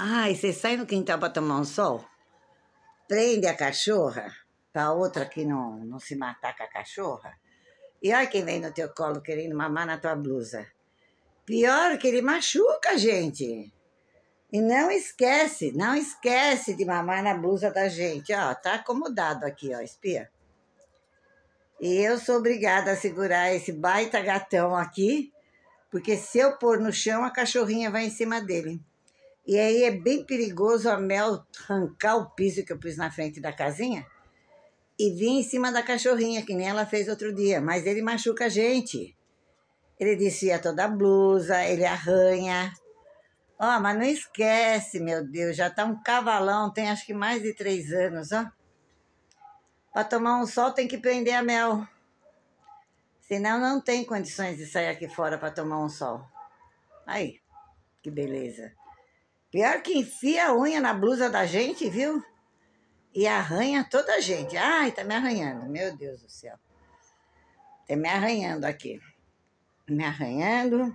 Ai, você sai no quintal para tomar um sol? Prende a cachorra, pra outra que não, não se matar com a cachorra. E olha quem vem no teu colo querendo mamar na tua blusa. Pior que ele machuca a gente. E não esquece, não esquece de mamar na blusa da gente. Ó, tá acomodado aqui, ó, espia. E eu sou obrigada a segurar esse baita gatão aqui, porque se eu pôr no chão, a cachorrinha vai em cima dele. E aí é bem perigoso a Mel arrancar o piso que eu pus na frente da casinha e vir em cima da cachorrinha, que nem ela fez outro dia. Mas ele machuca a gente. Ele descia toda a blusa, ele arranha. Ó, oh, mas não esquece, meu Deus, já tá um cavalão, tem acho que mais de três anos, ó. Pra tomar um sol tem que prender a Mel. Senão não tem condições de sair aqui fora para tomar um sol. Aí, que beleza. Pior que enfia a unha na blusa da gente, viu? E arranha toda a gente. Ai, tá me arranhando, meu Deus do céu. Tá me arranhando aqui. Me arranhando.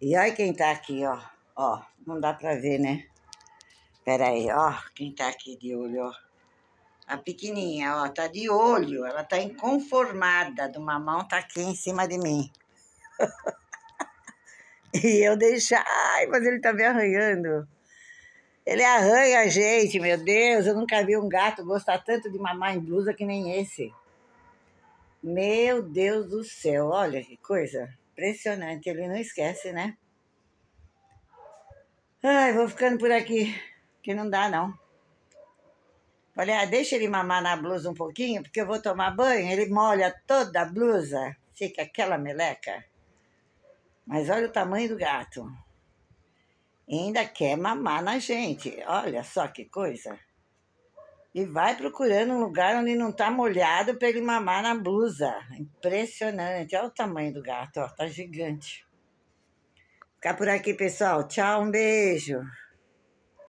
E olha quem tá aqui, ó. Ó, não dá pra ver, né? Pera aí, ó, quem tá aqui de olho, ó. A pequenininha, ó, tá de olho. Ela tá inconformada do mamão tá aqui em cima de mim. E eu deixar, ai, mas ele tá me arranhando. Ele arranha a gente, meu Deus, eu nunca vi um gato gostar tanto de mamar em blusa que nem esse. Meu Deus do céu, olha que coisa impressionante, ele não esquece, né? Ai, vou ficando por aqui, que não dá não. Olha, ah, deixa ele mamar na blusa um pouquinho, porque eu vou tomar banho, ele molha toda a blusa, fica aquela meleca. Mas olha o tamanho do gato. ainda quer mamar na gente. Olha só que coisa. E vai procurando um lugar onde não tá molhado para ele mamar na blusa. Impressionante. Olha o tamanho do gato, ó, tá gigante. Ficar por aqui, pessoal. Tchau, um beijo.